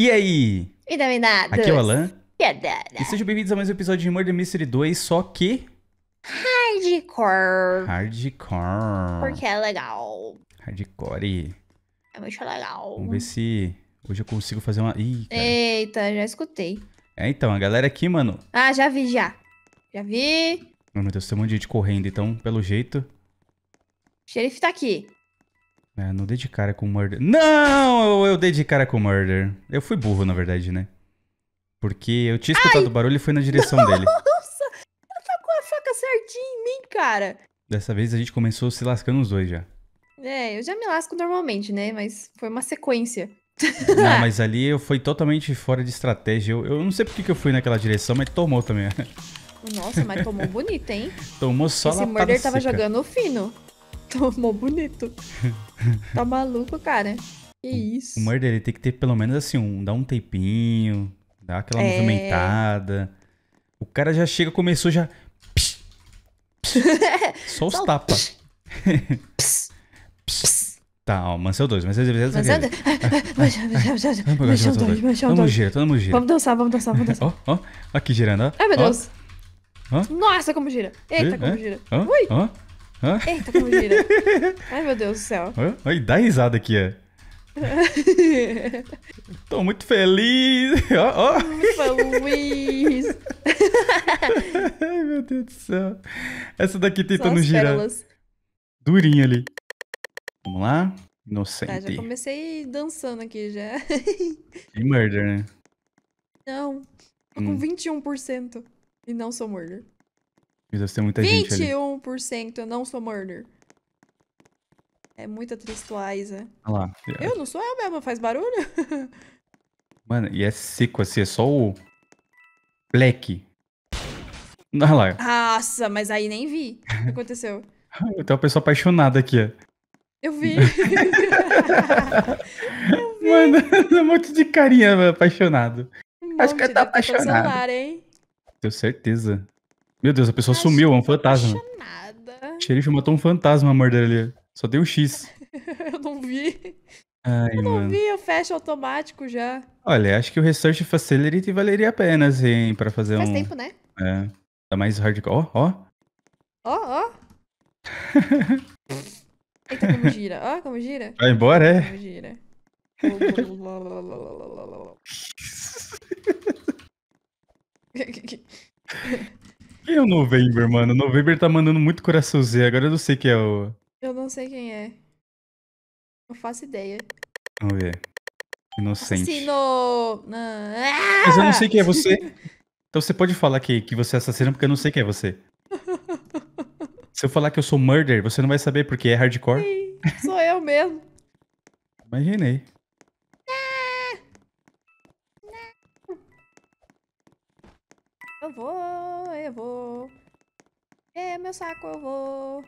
E aí? E também nada. Aqui é o Alan. E, Dana. e sejam bem-vindos a mais um episódio de Murder Mystery 2, só que... Hardcore. Hardcore. Porque é legal. Hardcore. É muito legal. Vamos ver se hoje eu consigo fazer uma... Ih, cara. Eita, já escutei. É, então, a galera aqui, mano... Ah, já vi, já. Já vi. meu Deus, tem um monte de gente correndo, então, pelo jeito... O xerife tá aqui. É, não dei de cara com Murder. Não! Eu, eu dei de cara com Murder. Eu fui burro, na verdade, né? Porque eu tinha escutado o barulho e fui na direção Nossa! dele. Nossa! Ela tá com a faca certinha em mim, cara. Dessa vez a gente começou se lascando os dois já. É, eu já me lasco normalmente, né? Mas foi uma sequência. Não, mas ali eu fui totalmente fora de estratégia. Eu, eu não sei porque que eu fui naquela direção, mas tomou também. Nossa, mas tomou bonito, hein? Tomou só Esse Murder seca. tava jogando fino. Tomou tá bonito. Tá maluco, cara. Que isso. O Murder, ele tem que ter pelo menos assim, um, dar um tempinho, dar aquela é... movimentada. O cara já chega, começou já. Psh, psh, só os tapas. Tá, ó, Mansell 2, Mansell 2. Mansell 2. dois. 2, Mansell 2. Vamos girar, todo mundo gira. Vamos dançar, vamos dançar, vamos dançar. Ó, ó, aqui girando, ó. Ai, meu Deus. Nossa, como gira. Eita, como é? gira. Ui. Hã? Eita, como gira. Ai, meu Deus do céu. Ai, dá risada aqui, é. Tô muito feliz. Oh, oh. Muito feliz. Ai, meu Deus do céu. Essa daqui tentando girar. Durinha ali. Vamos lá. Inocente. Tá, já comecei dançando aqui já. E murder, né? Não. Tô com hum. 21%. E não sou murder muita 21%, gente 21% eu não sou murder. É muita tristuaiza. Olha lá. Eu não sou eu mesma, faz barulho? Mano, e é seco assim, é só o... Black. Olha lá. Nossa, mas aí nem vi o que aconteceu. Tem uma pessoa apaixonada aqui, ó. Eu vi. eu vi. Mano, um monte de carinha apaixonado. Um Acho que ela tá apaixonado Celular, hein? Tenho certeza. Meu Deus, a pessoa Acho sumiu, é um fantasma. Nada. O xerife matou um fantasma a morder ali. Só tem um X. eu não vi. Ai, eu não vi, eu fecho automático já. Olha, acho que o Research Facility valeria a pena, assim, pra fazer Faz um... Faz tempo, né? É, tá mais hardcore. Ó, ó. Ó, ó. Eita, como gira. Ó, como gira. Vai embora, é? Como gira. Quem é o November, mano? O November tá mandando muito coração Z. Agora eu não sei quem é o. Eu não sei quem é. Não faço ideia. Vamos ver. Inocente. Assassino... Ah! Mas eu não sei quem é você. Então você pode falar que, que você é assassino porque eu não sei quem é você. Se eu falar que eu sou murder, você não vai saber porque é hardcore. Sim, sou eu mesmo. Imaginei. eu vou, eu vou. É, meu saco, eu vou.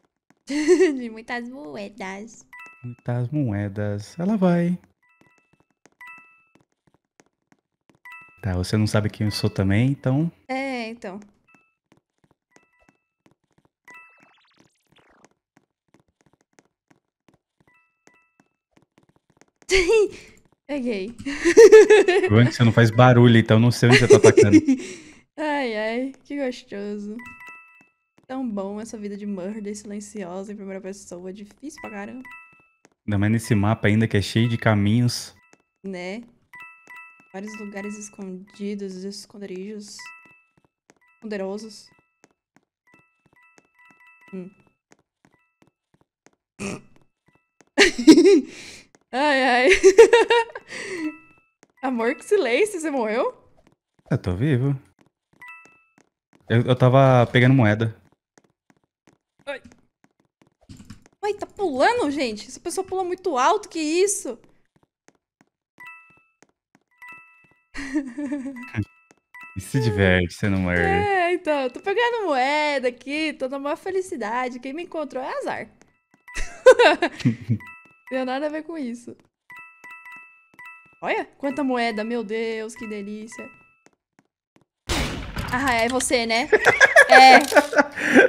De muitas moedas. Muitas moedas. Ela vai. Tá, você não sabe quem eu sou também, então. É, então. Peguei. Okay. Você não faz barulho, então não sei onde você tá atacando. Ai, é, que gostoso. Tão bom essa vida de murder silenciosa em primeira pessoa. É difícil pra caramba. Ainda mais nesse mapa ainda que é cheio de caminhos. Né? Vários lugares escondidos, esconderijos. Poderosos. Hum. ai, ai. Amor, que silêncio, você morreu? Eu tô vivo. Eu, eu tava pegando moeda. Ai. Ai, tá pulando, gente? Essa pessoa pula muito alto, que isso? Se diverte, você não morre. É, então, tô pegando moeda aqui, tô na maior felicidade. Quem me encontrou é azar. Tem nada a ver com isso. Olha quanta moeda, meu Deus, que delícia. Ah, é você, né? é.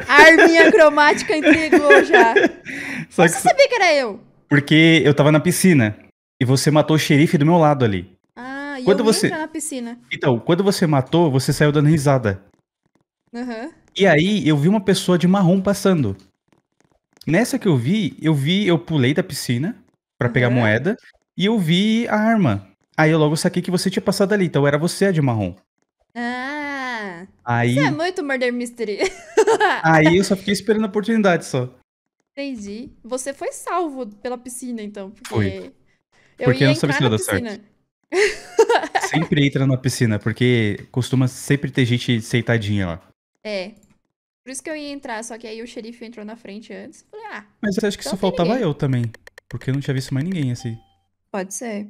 A arminha cromática entregou já. Só você sabia que era eu. Porque eu tava na piscina. E você matou o xerife do meu lado ali. Ah, e quando eu você... na piscina. Então, quando você matou, você saiu dando risada. Uhum. E aí, eu vi uma pessoa de marrom passando. Nessa que eu vi, eu vi, eu pulei da piscina para uhum. pegar moeda e eu vi a arma. Aí eu logo saquei que você tinha passado ali, então era você a de marrom. Ah, Aí, Isso é muito Murder Mystery. aí eu só fiquei esperando a oportunidade só. Entendi. Você foi salvo pela piscina, então. Porque Eu porque eu não sabia se ia dar certo. sempre entra na piscina, porque costuma sempre ter gente sentadinha lá. É. Por isso que eu ia entrar, só que aí o xerife entrou na frente antes. Falei, ah. Mas eu acho que então só faltava ninguém. eu também. Porque eu não tinha visto mais ninguém assim. Pode ser.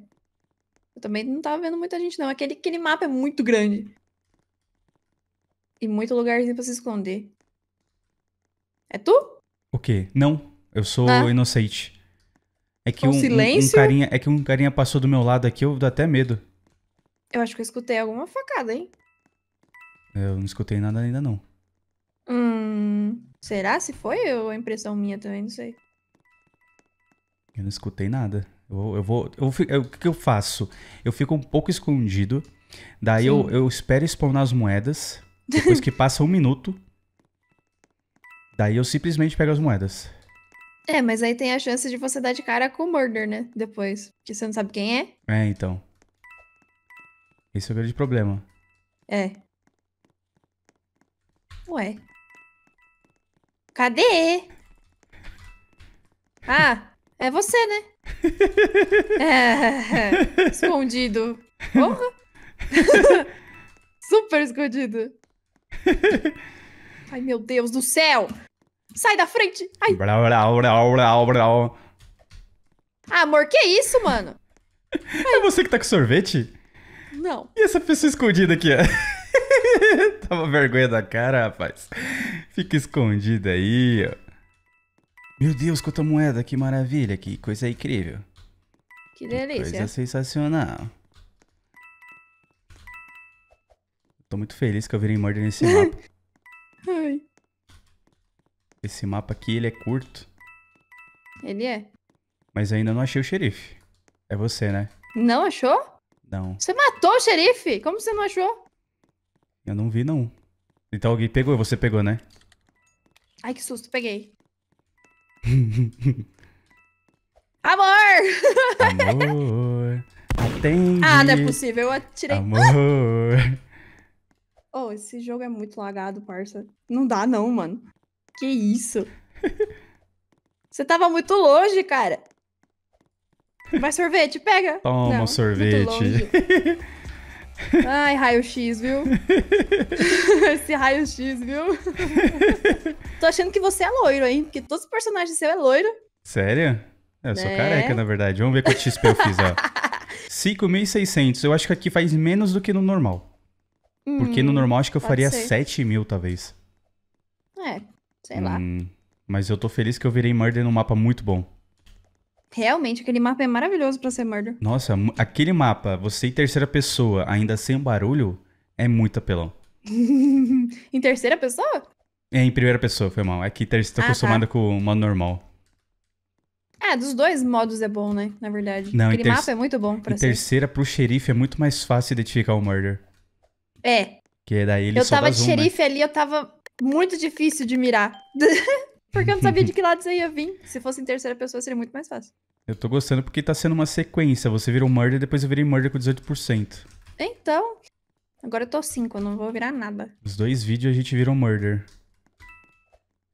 Eu também não tava vendo muita gente, não. Aquele, aquele mapa é muito grande. E muito lugarzinho pra se esconder. É tu? O quê? Não, eu sou ah. inocente. É que um, um silêncio? Um, carinha, é que um carinha passou do meu lado aqui, eu dou até medo. Eu acho que eu escutei alguma facada, hein? Eu não escutei nada ainda não. Hum, será se foi ou a é impressão minha também, não sei. Eu não escutei nada. Eu, eu vou, eu, eu, o que eu faço? Eu fico um pouco escondido. Daí eu, eu espero spawnar as moedas. Depois que passa um minuto, daí eu simplesmente pego as moedas. É, mas aí tem a chance de você dar de cara com o Murder, né? Depois. Porque você não sabe quem é. É, então. Esse é o grande problema. É. Ué. Cadê? Ah, é você, né? é, escondido. Porra! Super escondido. Ai, meu Deus do céu! Sai da frente! Ai! Brau, brau, brau, brau, brau. amor, que isso, mano? Ai. É você que tá com sorvete? Não. E essa pessoa escondida aqui, ó? Tava vergonha da cara, rapaz. Fica escondida aí, ó. Meu Deus, quanta moeda, que maravilha, que coisa incrível. Que delícia. Que coisa sensacional. Tô muito feliz que eu virei murder nesse mapa. Ai. Esse mapa aqui, ele é curto. Ele é. Mas ainda não achei o xerife. É você, né? Não achou? Não. Você matou o xerife? Como você não achou? Eu não vi, não. Então alguém pegou, você pegou, né? Ai, que susto, peguei. Amor! Amor, atende. Ah, não é possível, eu atirei. Amor. Oh, esse jogo é muito lagado, parça. Não dá, não, mano. Que isso? Você tava muito longe, cara. Vai sorvete, pega. Toma não, sorvete. Ai, raio-x, viu? Esse raio-x, viu? Tô achando que você é loiro, hein? Porque todos os personagens seu é loiro. Sério? Eu sou é. careca, na verdade. Vamos ver quanto XP eu fiz, ó. 5.600. Eu acho que aqui faz menos do que no normal. Hum, Porque no hum, normal acho que eu faria ser. 7 mil, talvez. É, sei lá. Hum, mas eu tô feliz que eu virei Murder num mapa muito bom. Realmente, aquele mapa é maravilhoso para ser Murder. Nossa, aquele mapa, você em terceira pessoa, ainda sem barulho, é muito apelão. em terceira pessoa? É, em primeira pessoa, foi mal. É que tô ah, tá. acostumada tá. com o modo normal. É, dos dois modos é bom, né? Na verdade. Não, Aquele ter... mapa é muito bom pra em ser. terceira pro xerife é muito mais fácil identificar o murder. É. Que daí ele Eu tava de zoom, né? xerife né? ali, eu tava muito difícil de mirar. porque eu não sabia de que lado você ia vir. Se fosse em terceira pessoa, seria muito mais fácil. Eu tô gostando porque tá sendo uma sequência. Você virou um murder, depois eu virei murder com 18%. Então. Agora eu tô 5, eu não vou virar nada. Os dois vídeos a gente virou murder.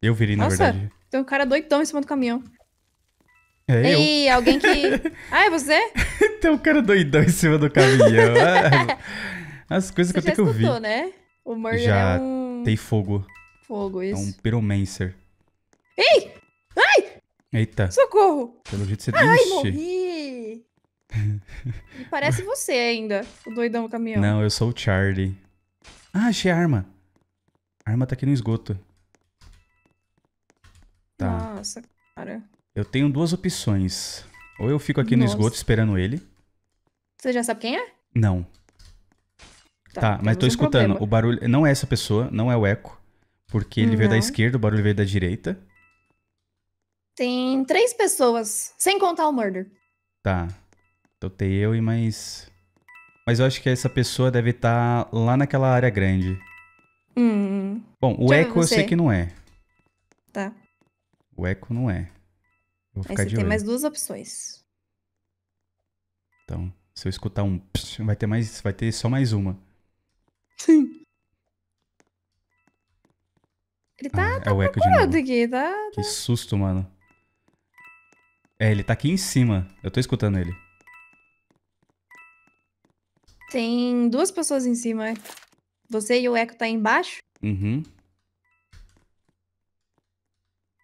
Eu virei, Nossa, na verdade. Tem um cara doidão em cima do caminhão. É Ei, eu. alguém que. ah, é você? tem um cara doidão em cima do caminhão. Ah, as coisas Você que eu tenho escutou, que ouvir. né? O Morgan já é um... tem fogo. Fogo, isso. É um piromancer. Ei! Ai! Eita. Socorro! Pelo jeito você... Ai, morri! parece você ainda, o doidão do caminhão. Não, eu sou o Charlie. Ah, achei a arma. A arma tá aqui no esgoto. Tá. Nossa, cara. Eu tenho duas opções. Ou eu fico aqui Nossa. no esgoto esperando ele. Você já sabe quem é? Não. Tá, tá mas tô escutando. Problema. O barulho não é essa pessoa, não é o eco. Porque ele não. veio da uhum. esquerda, o barulho veio da direita. Tem três pessoas, sem contar o murder. Tá. Então tem eu e mais. Mas eu acho que essa pessoa deve estar tá lá naquela área grande. Hum. Bom, o Deixa eco eu sei que não é. Tá. O eco não é. Eu vou ficar Aí você de tem olho. mais duas opções. Então, se eu escutar um, vai ter mais, vai ter só mais uma. Sim. Ele tá, ah, tá é o eco de novo. aqui, tá, tá? Que susto, mano. É, ele tá aqui em cima. Eu tô escutando ele. Tem duas pessoas em cima. Você e o eco tá aí embaixo? Uhum.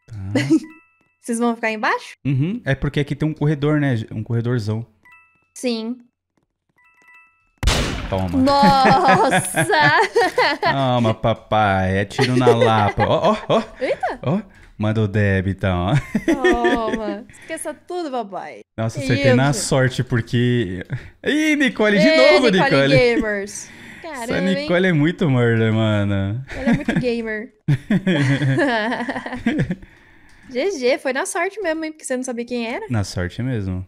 Tá. Vocês vão ficar aí embaixo? Uhum. É porque aqui tem um corredor, né? Um corredorzão. Sim toma. Nossa! Calma, papai. É tiro na lapa. Ó, ó, ó. Eita! Ó. Manda o Deb, então. Toma. Esqueça tudo, papai. Nossa, você acertei na sorte, porque... Ih, Nicole, de Ei, novo, Nicole. Nicole Gamers. Caramba, Essa Nicole hein? é muito murder, mano. Ela é muito gamer. GG, foi na sorte mesmo, hein? Porque você não sabia quem era. Na sorte mesmo.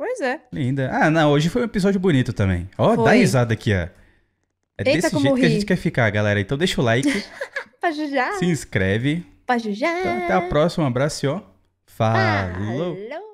Pois é. Linda. Ah, não, hoje foi um episódio bonito também. Ó, oh, dá risada aqui, ó. É Eita, desse jeito ri. que a gente quer ficar, galera. Então deixa o like. pra jujar. Se inscreve. Pra jujar. Então, até a próxima. Um abraço e ó. Falou. Falou.